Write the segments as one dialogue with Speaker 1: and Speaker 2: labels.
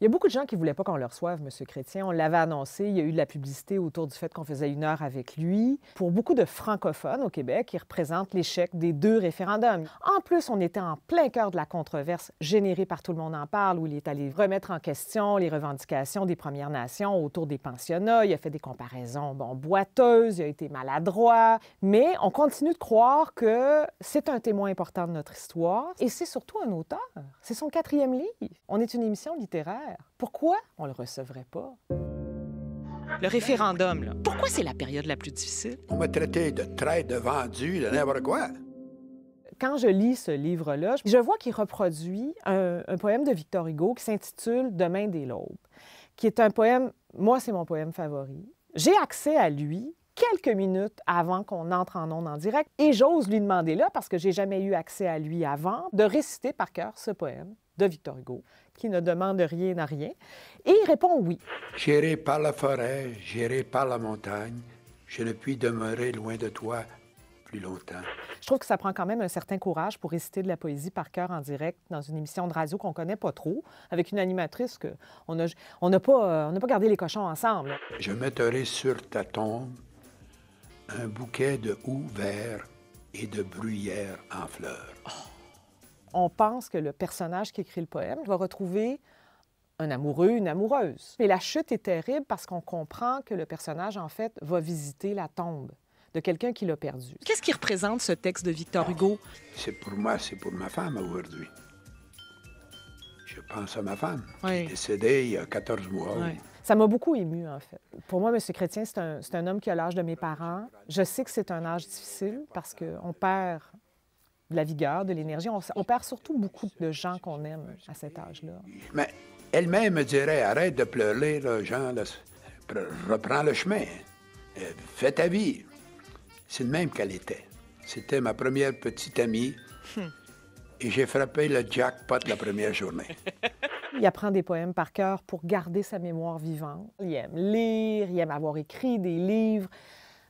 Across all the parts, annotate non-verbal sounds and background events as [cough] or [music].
Speaker 1: Il y a beaucoup de gens qui ne voulaient pas qu'on le reçoive, M. Chrétien. On l'avait annoncé, il y a eu de la publicité autour du fait qu'on faisait une heure avec lui. Pour beaucoup de francophones au Québec, il représente l'échec des deux référendums. En plus, on était en plein cœur de la controverse générée par Tout le monde en parle, où il est allé remettre en question les revendications des Premières Nations autour des pensionnats. Il a fait des comparaisons bon, boiteuses, il a été maladroit. Mais on continue de croire que c'est un témoin important de notre histoire et c'est surtout un auteur. C'est son quatrième livre. On est une émission littéraire. Pourquoi on le recevrait pas? Le référendum, Pourquoi c'est la
Speaker 2: période la plus difficile? On m'a traité de traite, de vendu, de n'importe quoi.
Speaker 1: Quand je lis ce livre-là, je vois qu'il reproduit un, poème de Victor Hugo qui s'intitule Demain des l'aube, qui est un poème, moi, c'est mon poème favori. J'ai accès à lui quelques minutes avant qu'on entre en ondes en direct et j'ose lui demander là, parce que j'ai jamais eu accès à lui avant, de réciter par cœur ce poème de Victor Hugo, qui ne demande rien à rien. Et il répond oui.
Speaker 2: J'irai par la forêt, j'irai par la montagne, je ne puis demeurer loin de toi plus longtemps.
Speaker 1: Je trouve que ça prend quand même un certain courage pour réciter de la poésie par cœur en direct dans une émission de radio qu'on connaît pas trop, avec une animatrice que on n'a on pas, euh, on pas gardé les cochons ensemble.
Speaker 2: Je mettrai sur ta tombe un bouquet de houx verts et de bruyère en fleurs. Oh
Speaker 1: on pense que le personnage qui écrit le poème va retrouver un amoureux, une amoureuse. Mais la chute est terrible parce qu'on comprend que le personnage, en fait, va visiter la tombe de quelqu'un qui l'a perdu.
Speaker 2: Qu'est-ce qui représente ce texte de Victor Hugo? C'est pour moi, c'est pour ma femme aujourd'hui. Je pense à ma femme, qui est décédée il y a 14 mois.
Speaker 1: Ça m'a beaucoup ému, en fait. Pour moi, M. Chrétien, c'est un, un, homme qui a l'âge de mes parents. Je sais que c'est un âge difficile parce qu'on perd de la vigueur, de l'énergie. On, perd surtout beaucoup de gens qu'on aime à cet âge-là. Mais
Speaker 2: elle-même me dirait arrête de pleurer, Jean, reprends le chemin, euh, fais ta vie. C'est le même qu'elle était. C'était ma première petite amie. Hmm. Et j'ai frappé le jackpot la première journée. [laughs]
Speaker 1: Il apprend des poèmes par cœur pour garder sa mémoire vivante. Il aime lire, il aime avoir écrit des livres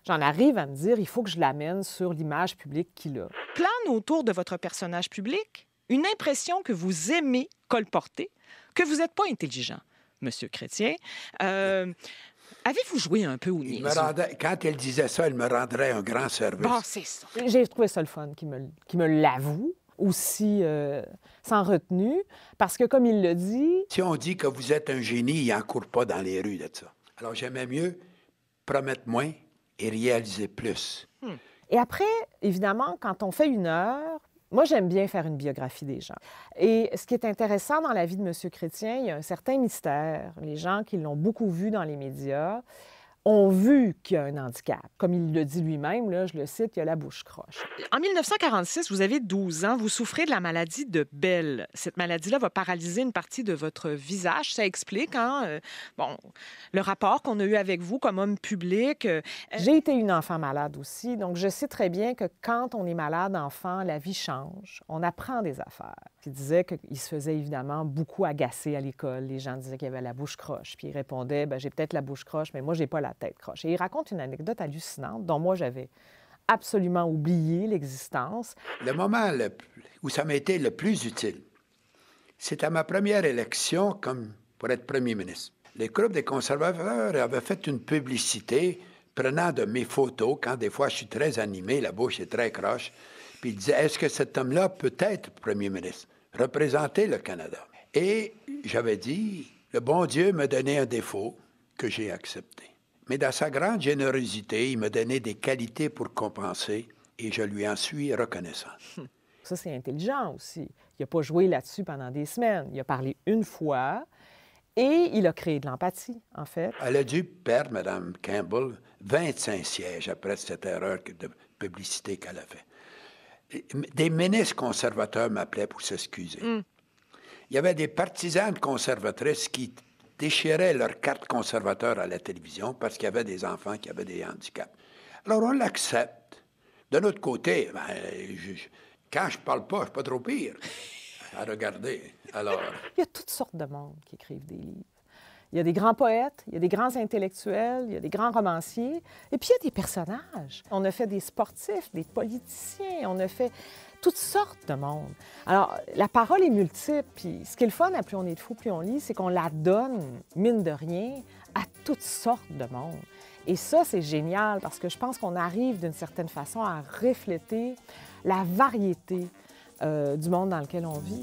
Speaker 1: j'en arrive à me dire, il faut que je l'amène sur l'image publique qu'il a. Plane autour de votre personnage public une impression que vous aimez colporter, que vous n'êtes pas
Speaker 2: intelligent, Monsieur Chrétien. Euh, avez-vous joué un peu au niais? Quand elle disait ça, elle me rendrait un grand service.
Speaker 1: c'est ça. J'ai trouvé ça le fun qui me, me l'avoue aussi euh, sans retenue, parce que comme il le dit...
Speaker 2: Si on dit que vous êtes un génie, il en court pas dans les rues de ça. Alors j'aimais mieux promettre moins et réaliser plus.
Speaker 1: Hmm. Et après, évidemment, quand on fait une heure, moi, j'aime bien faire une biographie des gens. Et ce qui est intéressant dans la vie de M. Chrétien, il y a un certain mystère. Les gens qui l'ont beaucoup vu dans les médias, ont vu qu'il y a un handicap. Comme il le dit lui-même, là, je le cite, il y a la bouche croche. En 1946, vous avez 12 ans, vous souffrez de la maladie de Bell. Cette maladie-là va paralyser une partie de votre visage. Ça explique hein, euh, bon, le rapport qu'on a eu avec vous comme homme public. Euh, euh, j'ai été une enfant malade aussi, donc je sais très bien que quand on est malade enfant, la vie change. On apprend des affaires. Il disait qu'il se faisait évidemment beaucoup agacer à l'école. Les gens disaient qu'il avait la bouche croche. Puis il répondait, ben, j'ai peut-être la bouche croche, mais moi, j'ai pas la tête croche. Et il raconte une anecdote hallucinante dont moi j'avais absolument oublié l'existence. Le moment
Speaker 2: où ça m'a été le plus utile, c'est à ma première élection comme pour être premier ministre. Les groupes des conservateurs avaient fait une publicité prenant de mes photos, quand des fois je suis très animé, la bouche est très croche, puis ils disaient, est-ce que cet homme-là peut être premier ministre, représenter le Canada? Et j'avais dit, le bon Dieu m'a donné un défaut que j'ai accepté. Mais dans sa grande générosité, il me donnait des qualités pour compenser et je lui en suis reconnaissant.
Speaker 1: [laughs] Ça, c'est intelligent aussi. Il n'a pas joué là-dessus pendant des semaines. Il a parlé une fois et il a créé de l'empathie, en fait.
Speaker 2: Elle a dû perdre, Mme Campbell, 25 sièges après cette erreur de publicité qu'elle a faite. Des ministres conservateurs m'appelaient pour s'excuser. Mm. Il y avait des partisanes conservatrices qui déchiraient leur carte conservateur à la télévision parce qu'il y avait des enfants qui avaient des handicaps. Alors on l'accepte. De notre côté, ben, je, quand parle pas, je suis pas trop pire à regarder. Alors. [laughs]
Speaker 1: Il y a toutes sortes de monde qui écrivent des livres. Il y a des grands poètes, il y a des grands intellectuels, il y a des grands romanciers, et puis il y a des personnages. On a fait des sportifs, des politiciens, on a fait toutes sortes de monde. Alors, la parole est multiple, puis ce qui est le fun Plus on est de fou, plus on lit, c'est qu'on la donne, mine de rien, à toutes sortes de monde. Et ça, c'est génial parce que je pense qu'on arrive d'une certaine façon à refléter la variété euh, du monde dans lequel on vit.